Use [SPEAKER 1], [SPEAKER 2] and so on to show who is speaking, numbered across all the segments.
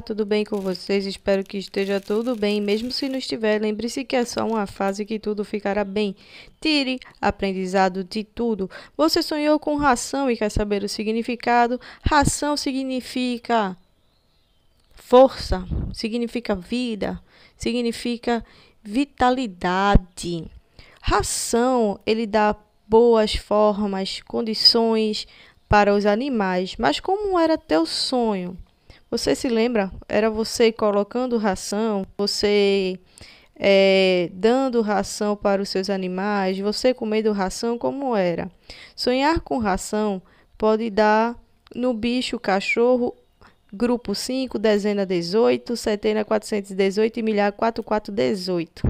[SPEAKER 1] tudo bem com vocês? Espero que esteja tudo bem. Mesmo se não estiver, lembre-se que é só uma fase que tudo ficará bem. Tire aprendizado de tudo. Você sonhou com ração e quer saber o significado? Ração significa força, significa vida, significa vitalidade. Ração, ele dá boas formas, condições para os animais. Mas como era teu sonho? Você se lembra? Era você colocando ração, você é, dando ração para os seus animais, você comendo ração, como era? Sonhar com ração pode dar no bicho cachorro grupo 5, dezena 18, setena 418 e milhar 4418.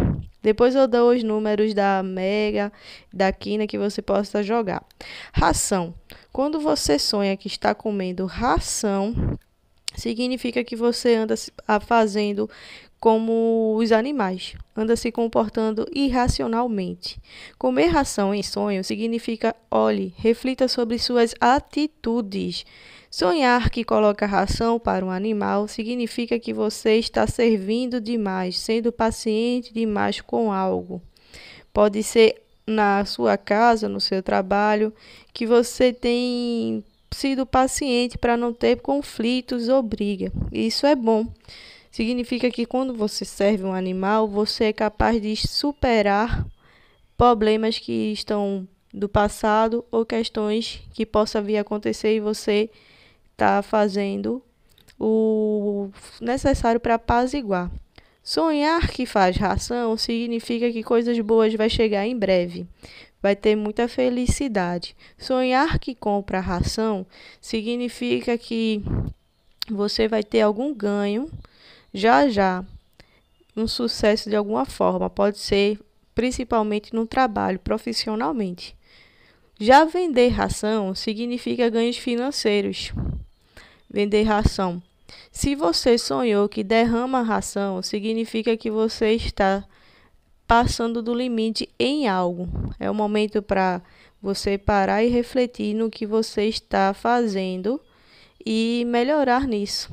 [SPEAKER 1] Depois eu dou os números da mega, da quina que você possa jogar. Ração. Quando você sonha que está comendo ração, significa que você anda fazendo como os animais, anda se comportando irracionalmente. Comer ração em sonho significa olhe, reflita sobre suas atitudes. Sonhar que coloca ração para um animal significa que você está servindo demais, sendo paciente demais com algo. Pode ser na sua casa, no seu trabalho, que você tem sido paciente para não ter conflitos ou briga. Isso é bom. Significa que quando você serve um animal, você é capaz de superar problemas que estão do passado ou questões que possa vir a acontecer e você está fazendo o necessário para apaziguar. Sonhar que faz ração significa que coisas boas vai chegar em breve vai ter muita felicidade. Sonhar que compra ração significa que você vai ter algum ganho já já, um sucesso de alguma forma, pode ser principalmente no trabalho, profissionalmente. Já vender ração significa ganhos financeiros. Vender ração. Se você sonhou que derrama ração, significa que você está passando do limite em algo. É o momento para você parar e refletir no que você está fazendo e melhorar nisso.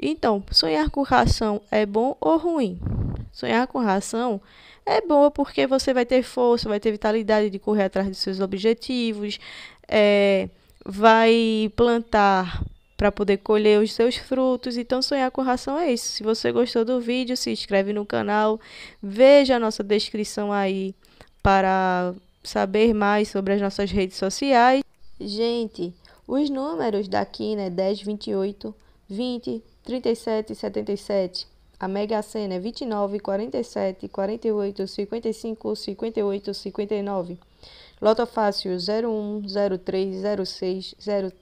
[SPEAKER 1] Então, sonhar com ração é bom ou ruim? Sonhar com ração é bom porque você vai ter força, vai ter vitalidade de correr atrás dos seus objetivos, é, vai plantar para poder colher os seus frutos. Então, sonhar com ração é isso. Se você gostou do vídeo, se inscreve no canal, veja a nossa descrição aí para saber mais sobre as nossas redes sociais. Gente, os números daqui, né? 10, 28, 20, 37 77. A Mega Sena é 29, 47, 48, 55, 58, 59. Lota Fácil 01, 03, 06, 03.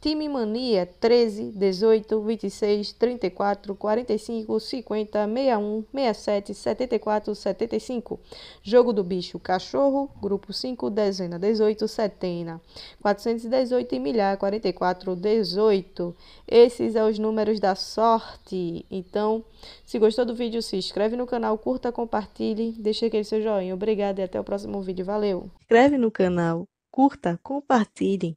[SPEAKER 1] Time Mania 13, 18, 26, 34, 45, 50, 61, 67, 74, 75. Jogo do bicho cachorro, grupo 5, dezena 18, setena 418 e milhar 44, 18. Esses são os números da sorte. Então, se gostou do vídeo, se inscreve no canal, curta, compartilhe, deixe aquele seu joinha. Obrigada e até o próximo vídeo. Valeu! Inscreve no canal, curta, compartilhe.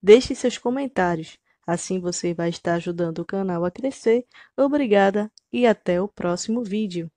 [SPEAKER 1] Deixe seus comentários, assim você vai estar ajudando o canal a crescer. Obrigada e até o próximo vídeo.